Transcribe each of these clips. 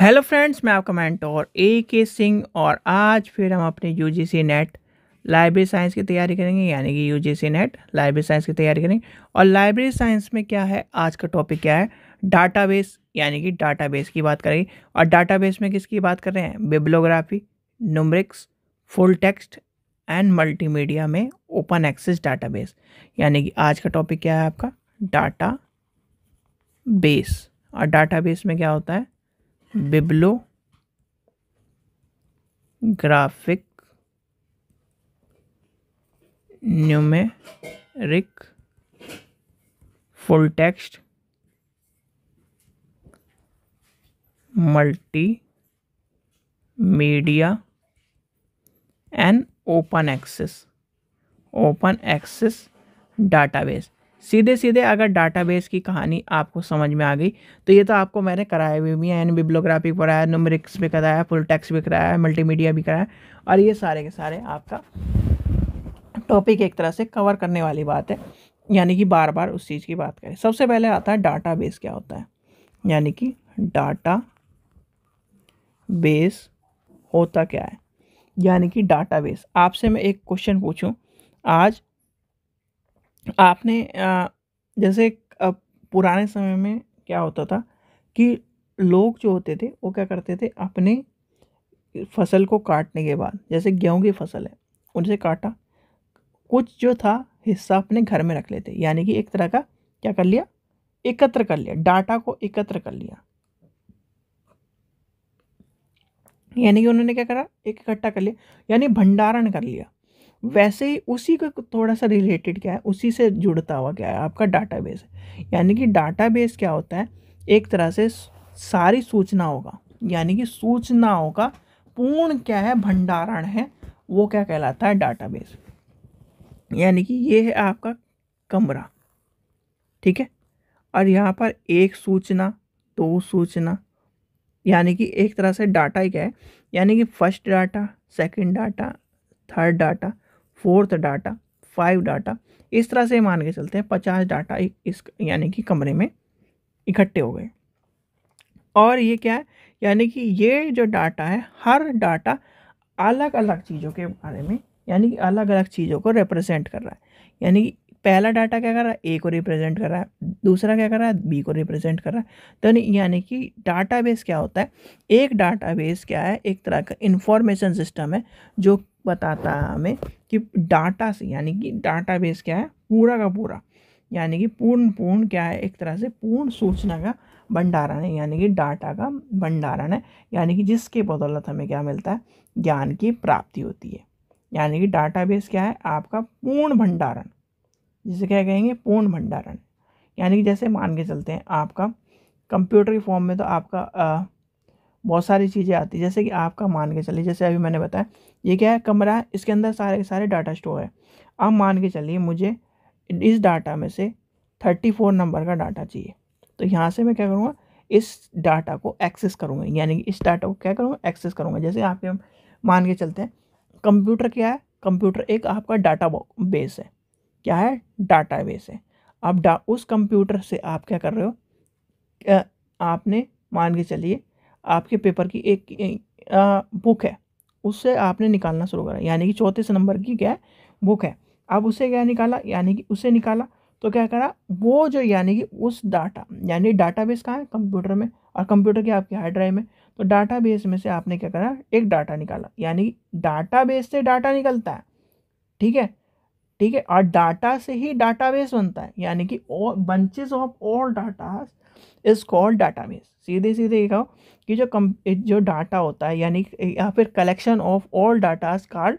hello friends मैं आपका mentor ए के सिंह और आज फिर हम अपने U G C net library science की तैयारी करेंगे यानी कि U G C net library science की तैयारी करेंगे और लाइब्रेरी साइंस में क्या है आज का टॉपिक क्या है डाटाबेस यानी कि डाटाबेस की बात करेंगे और डाटाबेस में किसकी बात कर रहे हैं bibliography numerics full text and multimedia में ओपन एक्सेस डाटाबेस यानी कि आज का टॉपिक क्या है आपका डाटा बेस और डाटाबेस में क्या होता है bibliographic numeric full text multimedia and open access open access database सीधे सीधे अगर डाटाबेस की कहानी आपको समझ में आ गई तो ये तो आपको मैंने कराया भी, भी है एन बिब्लोग्राफी पढ़ाया नुमरिक्स भी कराया फुल टेक्स भी कराया मल्टीमीडिया भी कराया और ये सारे के सारे आपका टॉपिक एक तरह से कवर करने वाली बात है यानी कि बार बार उस चीज़ की बात करें सबसे पहले आता है डाटा बेस क्या होता है यानी कि डाटा बेस होता क्या है यानी कि डाटा बेस आपसे मैं एक क्वेश्चन पूछूँ आज आपने जैसे अब पुराने समय में क्या होता था कि लोग जो होते थे वो क्या करते थे अपने फसल को काटने के बाद जैसे गेहूं की फसल है उनसे काटा कुछ जो था हिस्सा अपने घर में रख लेते यानी कि एक तरह का क्या कर लिया एकत्र कर लिया डाटा को एकत्र कर लिया यानी कि उन्होंने क्या करा एक इकट्ठा कर लिया यानी भंडारण कर लिया वैसे ही उसी का थोड़ा सा रिलेटेड क्या है उसी से जुड़ता हुआ क्या है आपका डाटाबेस यानी कि डाटाबेस क्या होता है एक तरह से सारी सूचनाओं का यानी कि सूचनाओं का पूर्ण क्या है भंडारण है वो क्या कहलाता है डाटाबेस यानी कि ये है आपका कमरा ठीक है और यहाँ पर एक सूचना दो सूचना यानी कि एक तरह से डाटा ही क्या है यानी कि first data second data third data fourth data five data इस तरह से मान के चलते हैं पचास डाटा इस यानी कि कमरे में इकट्ठे हो गए और ये क्या है यानी कि ये जो डाटा है हर डाटा अलग अलग चीज़ों के बारे में यानी कि अलग अलग चीज़ों को रिप्रेजेंट कर रहा है यानी कि पहला डाटा क्या कर रहा है ए को रिप्रेजेंट कर रहा है दूसरा क्या कर रहा है बी को रिप्रेजेंट कर रहा है तो यानी कि डाटाबेस क्या होता है एक डाटाबेस क्या है एक तरह का इंफॉर्मेशन सिस्टम है जो बताता है हमें कि डाटा से यानी कि डाटा बेस क्या है पूरा का पूरा यानी कि पूर्ण पूर्ण क्या है एक तरह से पूर्ण सूचना का भंडारण है यानी कि डाटा का भंडारण है यानी कि जिसके बदौलत हमें क्या मिलता है ज्ञान की प्राप्ति होती है यानी कि बेस क्या है आपका पूर्ण भंडारण जिसे क्या कहेंगे पूर्ण भंडारण यानी कि जैसे मान के चलते हैं आपका कंप्यूटर की फॉर्म में तो आपका बहुत सारी चीज़ें आती है जैसे कि आपका मान के चलिए जैसे अभी मैंने बताया ये क्या है कमरा है इसके अंदर सारे के सारे डाटा स्टोर है अब मान के चलिए मुझे इस डाटा में से थर्टी फोर नंबर का डाटा चाहिए तो यहाँ से मैं क्या करूँगा इस डाटा को एक्सेस करूँगा यानी कि इस डाटा को क्या करूँगा एक्सेस करूँगा जैसे यहाँ हम मान के चलते हैं कंप्यूटर क्या है कंप्यूटर एक आपका डाटा बेस है क्या है डाटा बेस है अब डा उस कंप्यूटर से आप क्या कर रहे हो आपने मान के चलिए आपके पेपर की एक बुक है उससे आपने निकालना शुरू करा यानी कि चौंतीस नंबर की क्या है बुक है अब उसे क्या निकाला यानी कि उसे निकाला तो क्या करा वो जो यानी कि उस डाटा यानी डाटा बेस कहाँ है कंप्यूटर में और कंप्यूटर की आपकी हार्ड ड्राइव में तो डाटा बेस में से आपने क्या करा एक डाटा निकाला यानी कि डाटा बेस से डाटा निकलता है ठीक है ठीक है और डाटा से ही डाटा बेस बनता है यानी कि bunches of all data is called database सीधे सीधे ये कहो कि जो कम जो डाटा होता है यानी या फिर collection of all called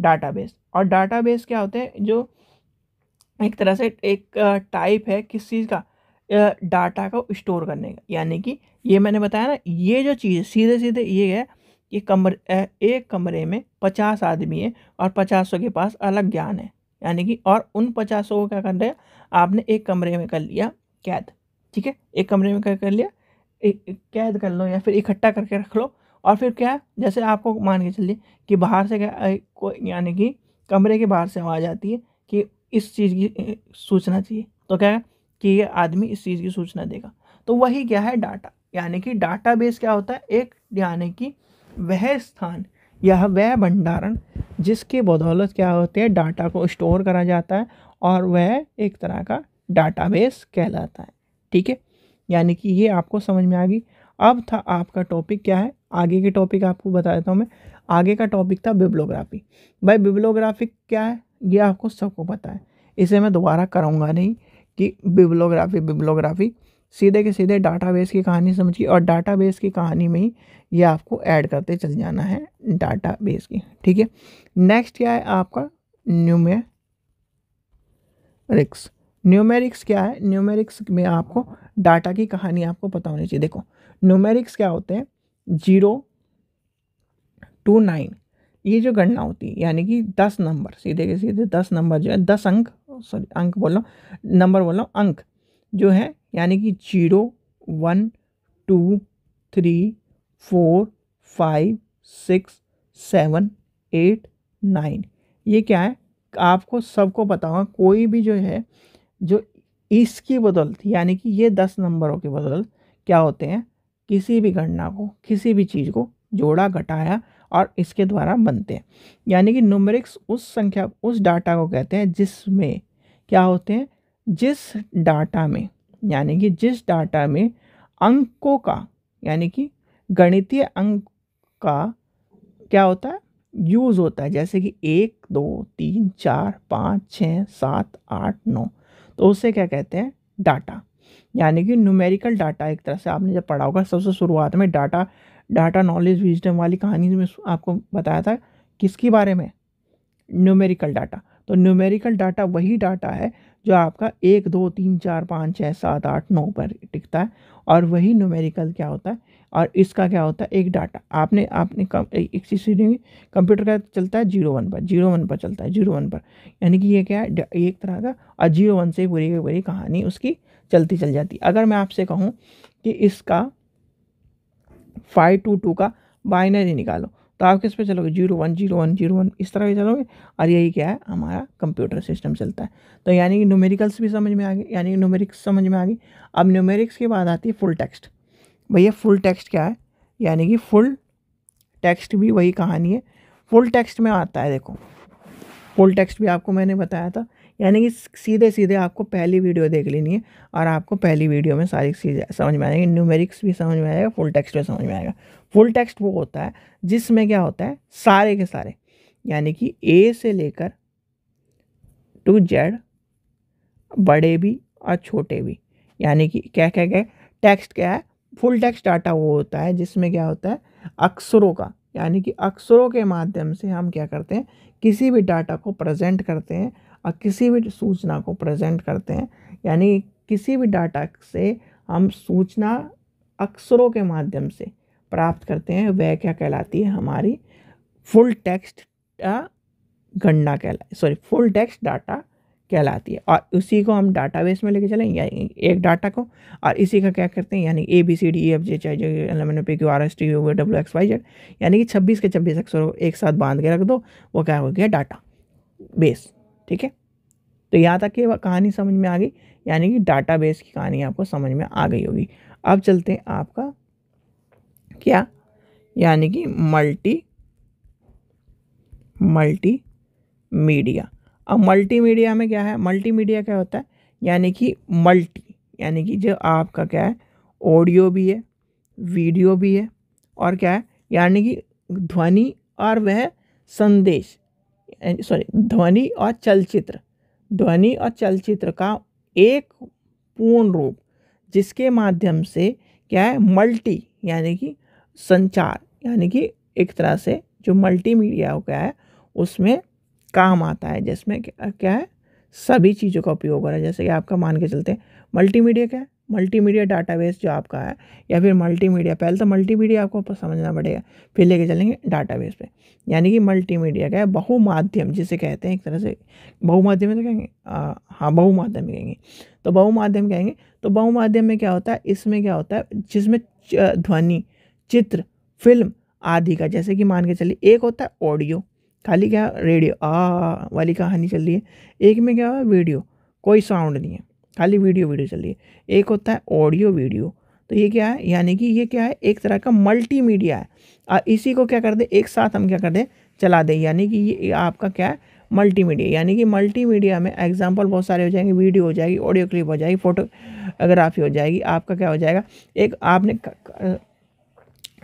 database और बेस क्या होते हैं जो एक तरह से एक टाइप है किस चीज़ का डाटा को स्टोर करने का यानी कि ये मैंने बताया ना ये जो चीज़ सीधे सीधे ये है कि कमरे एक कमरे में पचास आदमी है और पचासों के पास अलग ज्ञान है यानी कि और उन पचासों को क्या कर रहे हैं आपने एक कमरे में कर लिया कैद ठीक है एक कमरे में क्या कर लिया एक कैद कर लो या फिर इकट्ठा करके रख लो और फिर क्या जैसे आपको मान के चलिए कि बाहर से क्या कोई यानी कि कमरे के बाहर से आवाज़ आती है कि इस चीज़ की सूचना चाहिए तो क्या है कि ये आदमी इस चीज़ की सूचना देगा तो वही क्या है डाटा यानी कि डाटा बेस क्या होता है एक यानी कि वह स्थान या वह भंडारण जिसके बदौलत क्या होते हैं डाटा को स्टोर करा जाता है और वह एक तरह का डाटाबेस कहलाता है ठीक है यानी कि ये आपको समझ में आ गई अब था आपका टॉपिक क्या है आगे के टॉपिक आपको बता देता हूँ मैं आगे का टॉपिक था बिब्लोग्राफी भाई बिब्लोग्राफी क्या है ये आपको सबको पता है इसे मैं दोबारा कराऊंगा नहीं कि बिब्लोग्राफी बिब्लोग्राफी सीधे के सीधे डाटाबेस की कहानी समझिए और डाटाबेस की कहानी में ही ये आपको ऐड करते चल जाना है डाटाबेस की ठीक है नेक्स्ट क्या है आपका न्यूमे रिक्स न्यूमेरिक्स क्या है न्यूमेरिक्स में आपको डाटा की कहानी आपको पता होनी चाहिए देखो न्यूमेरिक्स क्या होते हैं जीरो टू नाइन ये जो गणना होती है यानी कि दस नंबर सीधे के सीधे दस नंबर जो है दस अंक सॉरी अंक बोल नंबर बोल अंक जो है यानी कि zero one two three four five six seven eight nine ये क्या है आपको सबको बताऊँगा कोई भी जो है जो इसकी बदौलत यानी कि ये दस नंबरों की बदौलत क्या होते हैं किसी भी गणना को किसी भी चीज़ को जोड़ा घटाया और इसके द्वारा बनते हैं यानी कि नुमरिक्स उस संख्या उस डाटा को कहते हैं जिसमें क्या होते हैं जिस डाटा में यानी कि जिस डाटा में अंकों का यानी कि गणितीय अंक का क्या होता है यूज़ होता है जैसे कि एक दो तीन चार पाँच छः सात आठ नौ तो उसे क्या कहते हैं डाटा यानी कि न्यूमेरिकल डाटा एक तरह से आपने जब पढ़ा होगा सबसे शुरुआत में डाटा डाटा नॉलेज विजडम वाली कहानी में आपको बताया था किसके बारे में न्यूमेरिकल डाटा तो न्यूमेरिकल डाटा वही डाटा है जो आपका एक दो तीन चार पाँच छः सात आठ नौ पर टिकता है और वही न्यूमेरिकल क्या होता है और इसका क्या होता है एक डाटा आपने आपने कम एक कंप्यूटर का चलता है जीरो वन पर जीरो वन पर चलता है जीरो वन पर यानी कि ये क्या है एक तरह का और जीरो वन से पूरी की पूरी कहानी उसकी चलती चल जाती है अगर मैं आपसे कहूँ कि इसका फाइव टू टू का बाइनरी निकालो तो आप किस पे चलोगे zero one zero one zero one इस तरह के चलोगे और यही क्या है हमारा कंप्यूटर सिस्टम चलता है तो यानी कि न्यूमेरिकल्स भी समझ में आ गए यानी कि न्यूमेरिक्स समझ में आ गई अब न्यूमेरिक्स के बाद आती है फुल टेक्स्ट भैया फुल टेक्स्ट क्या है यानी कि फुल टेक्स्ट भी वही कहानी है फुल टेक्स्ट में आता है देखो फुल टेक्स्ट भी आपको मैंने बताया था यानी कि सीधे सीधे आपको पहली वीडियो देख लेनी है और आपको पहली वीडियो में सारी चीज़ें समझ में आएंगी न्यूमेरिक्स भी समझ में आएगा फुल टेक्स्ट भी समझ में आएगा फुल टेक्स्ट वो होता है जिसमें क्या होता है सारे के सारे यानी कि ए से लेकर टू जेड बड़े भी और छोटे भी यानी कि क्या क्या क्या टेक्स्ट क्या है फुल टेक्स्ट डाटा वो होता है जिसमें क्या होता है अक्षरों का यानी कि अक्षरों के माध्यम से हम क्या करते हैं किसी भी डाटा को प्रेजेंट करते हैं और किसी भी सूचना को प्रेजेंट करते हैं यानी किसी भी डाटा से हम सूचना अक्षरों के माध्यम से प्राप्त करते हैं वह क्या कहलाती है हमारी फुल टेक्स्ट गणना कहला सॉरी फुल टेक्स्ट डाटा कहलाती है और उसी को हम डाटाबेस में लेके चलें या एक डाटा को और इसी का क्या करते हैं यानी A B C D F J चाहे जो N P Q R S T U W X Y Z यानी कि छब्बीस के छब्बीस अक्षरों को एक साथ बांध के रख दो वो क्या हो गया डाटा बेस ठीक है तो यहाँ तक कि वह कहानी समझ में आ गई यानी कि डाटा बेस की कहानी आपको समझ में आ गई होगी अब चलते हैं आपका क्या यानी कि मल्टी मल्टी मीडिया अब मल्टीमीडिया में क्या है मल्टीमीडिया क्या होता है यानी कि मल्टी यानी कि जो आपका क्या है ऑडियो भी है वीडियो भी है और क्या है यानी कि ध्वनि और वह संदेश सॉरी ध्वनि और चलचित्र ध्वनि और चलचित्र का एक पूर्ण रूप जिसके माध्यम से क्या है मल्टी यानी कि संचार यानी कि एक तरह से जो मल्टीमीडिया हो गया है उसमें काम आता है जिसमें क्या है सभी चीज़ों का उपयोग हो रहा है जैसे कि आपका मान के चलते हैं मल्टीमीडिया क्या है मल्टीमीडिया डाटाबेस जो आपका है या फिर मल्टीमीडिया पहले तो मल्टीमीडिया आपको समझना पड़ेगा फिर लेके चलेंगे डाटाबेस पे यानी कि मल्टीमीडिया क्या है बहुमाध्यम जिसे कहते हैं एक तरह से बहुमाध्यम तो कहेंगे हाँ बहुमाध्यम कहेंगे तो बहुमाध्यम कहेंगे तो बहुमाध्यम में क्या होता है इसमें क्या होता है जिसमें ध्वनि चित्र फिल्म आदि का जैसे कि मान के चलिए एक होता है ऑडियो खाली क्या रेडियो आ वाली कहानी चल रही है एक में क्या वीडियो कोई साउंड नहीं है खाली वीडियो वीडियो चल रही है एक होता है ऑडियो वीडियो तो ये क्या है यानी कि ये क्या है एक तरह का मल्टीमीडिया है और इसी को क्या कर दे एक साथ हम क्या कर दें चला दें यानी कि ये आपका क्या है मल्टीमीडिया यानी कि मल्टीमीडिया में एग्जाम्पल बहुत सारे हो जाएंगे वीडियो हो जाएगी ऑडियो क्लिप हो जाएगी फोटोग्राफी हो जाएगी आपका क्या हो जाएगा एक आपने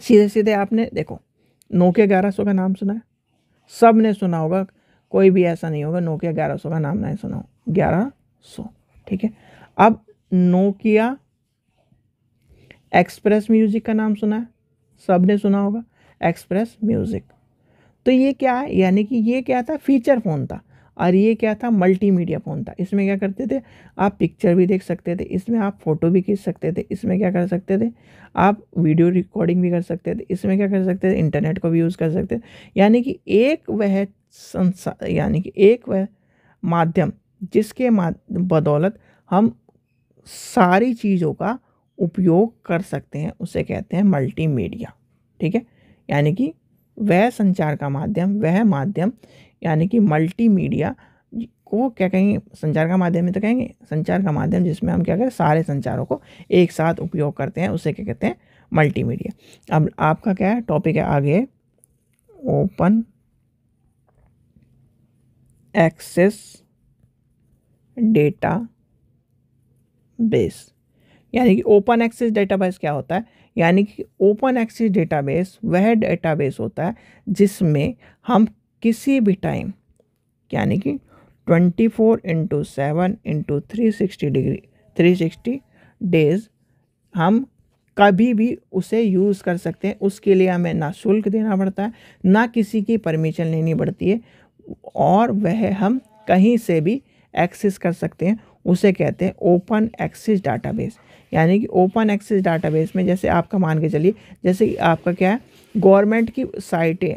सीधे सीधे आपने देखो नोके ग्यारह सौ का नाम सुना है सब ने सुना होगा कोई भी ऐसा नहीं होगा नोकिया ग्यारह सौ का नाम नहीं सुना हो ग्यारह सौ ठीक है अब नोकिया एक्सप्रेस म्यूज़िक का नाम सुना है सब ने सुना होगा एक्सप्रेस म्यूज़िक तो ये क्या है यानी कि ये क्या था फीचर फ़ोन था और ये क्या था मल्टीमीडिया फ़ोन था इसमें क्या करते थे आप पिक्चर भी देख सकते थे इसमें आप फ़ोटो भी खींच सकते थे इसमें क्या कर सकते थे आप वीडियो रिकॉर्डिंग भी कर सकते थे इसमें क्या कर सकते थे इंटरनेट को भी यूज़ कर सकते थे यानी कि एक वह संसा यानी कि एक वह माध्यम जिसके बदौलत हम सारी चीज़ों का उपयोग कर सकते हैं उसे कहते हैं मल्टीमीडिया ठीक है यानी कि वह संचार का माध्यम वह माध्यम यानी कि मल्टीमीडिया को क्या कहेंगे संचार का माध्यम में तो कहेंगे संचार का माध्यम जिसमें हम क्या करें सारे संचारों को एक साथ उपयोग करते हैं उसे क्या कहते हैं मल्टीमीडिया अब आपका क्या है टॉपिक है आगे ओपन एक्सेस डेटा बेस यानी कि ओपन एक्सेस डेटाबेस क्या होता है यानी कि ओपन एक्सेस डेटाबेस वह डेटाबेस होता है जिसमें हम किसी भी टाइम यानी कि twenty four into seven into three sixty degree three sixty days हम कभी भी उसे यूज़ कर सकते हैं उसके लिए हमें ना शुल्क देना पड़ता है ना किसी की परमिशन लेनी पड़ती है और वह हम कहीं से भी एक्सेस कर सकते हैं उसे कहते हैं ओपन एक्सेस डाटाबेस यानी कि ओपन एक्सेस डाटाबेस में जैसे आपका मान के चलिए जैसे कि आपका क्या है गवर्नमेंट की साइटें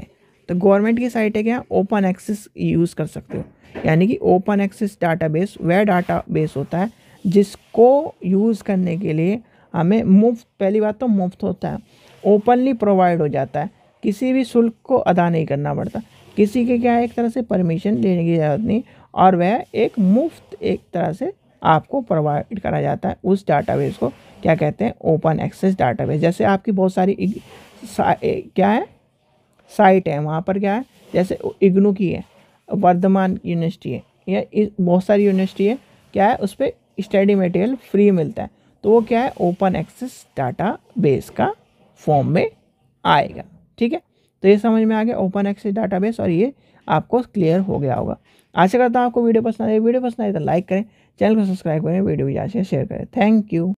तो गवर्नमेंट की साइट है क्या ओपन एक्सेस यूज़ कर सकते हो यानी कि ओपन एक्सेस डाटाबेस वह डाटाबेस होता है जिसको यूज़ करने के लिए हमें मुफ्त पहली बात तो मुफ्त होता है ओपनली प्रोवाइड हो जाता है किसी भी शुल्क को अदा नहीं करना पड़ता किसी के क्या है एक तरह से परमिशन लेने की ज़रूरत नहीं और वह एक मुफ्त एक तरह से आपको प्रोवाइड करा जाता है उस डाटाबेस को क्या कहते हैं ओपन एक्सेस डाटाबेस जैसे आपकी बहुत सारी सा, क्या है साइट है वहाँ पर क्या है जैसे इग्नू की है वर्धमान यूनिवर्सिटी है या बहुत सारी यूनिवर्सिटी है क्या है उस पर स्टडी मटेरियल फ्री मिलता है तो वो क्या है ओपन एक्सेस डाटा बेस का फॉर्म में आएगा ठीक है तो ये समझ में आ गया ओपन एक्सेस बेस और ये आपको क्लियर हो गया होगा आशा करता हूँ आपको वीडियो पसंद आए वीडियो पसंद आए तो लाइक करें चैनल को सब्सक्राइब करें वीडियो भी जाए शेयर करें थैंक यू